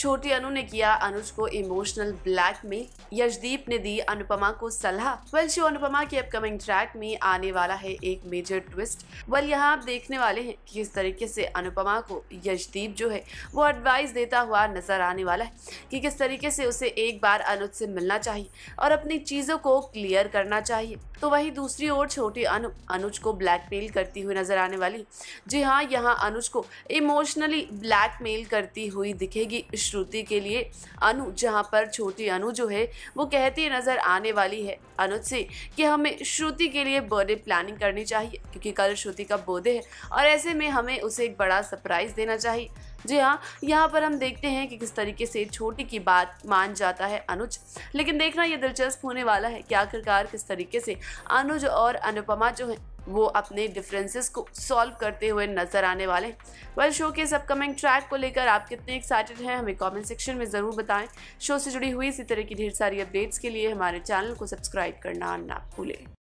छोटी अनु ने किया अनुज को इमोशनल ब्लैकमेल यशदीप ने दी अनुपमा को सलाह वेल शो अनुपमा के अपकमिंग ट्रैक में आने वाला है एक मेजर ट्विस्ट वेल यहाँ आप देखने वाले हैं कि किस तरीके से अनुपमा को यशदीप जो है वो एडवाइस देता हुआ नजर आने वाला है कि किस तरीके से उसे एक बार अनुज से मिलना चाहिए और अपनी चीज़ों को क्लियर करना चाहिए तो वही दूसरी ओर छोटी अनु अनुज को ब्लैकमेल करती हुई नजर आने वाली जी हाँ यहाँ अनुज को इमोशनली ब्लैकमेल करती हुई दिखेगी श्रुति के लिए अनु जहाँ पर छोटी अनु जो है वो कहती नज़र आने वाली है अनुज से कि हमें श्रुति के लिए बर्थडे प्लानिंग करनी चाहिए क्योंकि कल श्रुति का बर्थडे है और ऐसे में हमें उसे एक बड़ा सरप्राइज़ देना चाहिए जी हाँ यहाँ पर हम देखते हैं कि किस तरीके से छोटी की बात मान जाता है अनुज लेकिन देखना ये दिलचस्प होने वाला है कि आखिरकार किस तरीके से अनुज और अनुपमा जो है वो अपने डिफरेंसेस को सॉल्व करते हुए नज़र आने वाले वेल शो के इस अपकमिंग ट्रैक को लेकर आप कितने एक्साइटेड हैं हमें कमेंट सेक्शन में ज़रूर बताएं शो से जुड़ी हुई इसी तरह की ढेर सारी अपडेट्स के लिए हमारे चैनल को सब्सक्राइब करना ना भूलें